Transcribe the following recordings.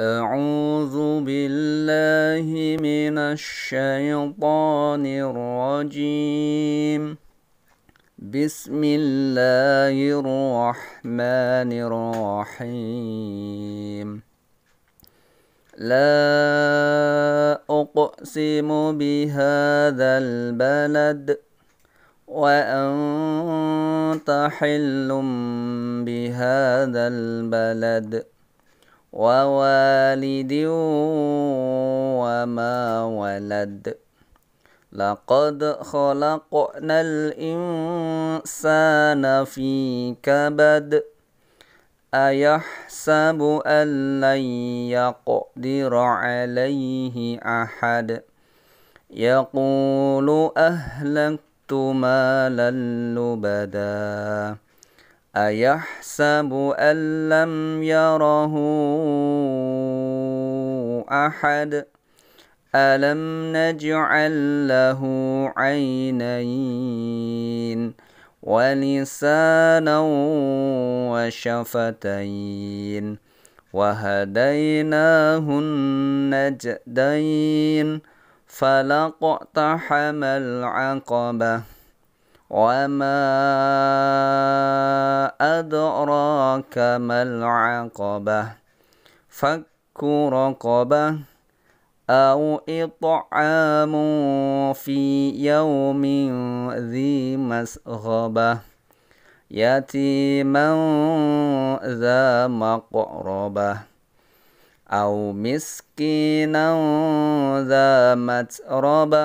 أعوذ بالله من الشيطان الرجيم بسم الله الرحمن الرحيم لا أقسم بهذا البلد وأنت حل بهذا البلد ووالد وما ولد لقد خلقنا الإنسان في كبد أيحسب أن لن يقدر عليه أحد يقول أهلكت مالا لبدا أيحسب أن لم يره أحد ألم نجعل له عينين ولسانا وشفتين وهديناه النجدين فلقتحم العقبة وما أَلْهَاكَ الْعَقَبَةُ فَكُّ رَقَبَةٍ أَوْ إِطْعَامٌ فِي يَوْمٍ ذِي مَسْغَبَةٍ يَتِيمًا ذَا مَقْرَبَةٍ أَوْ مِسْكِينًا ذَا مَتْرَبَةٍ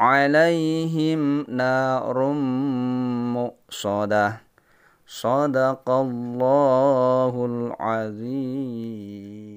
عليهم نار مؤصده صدق الله العظيم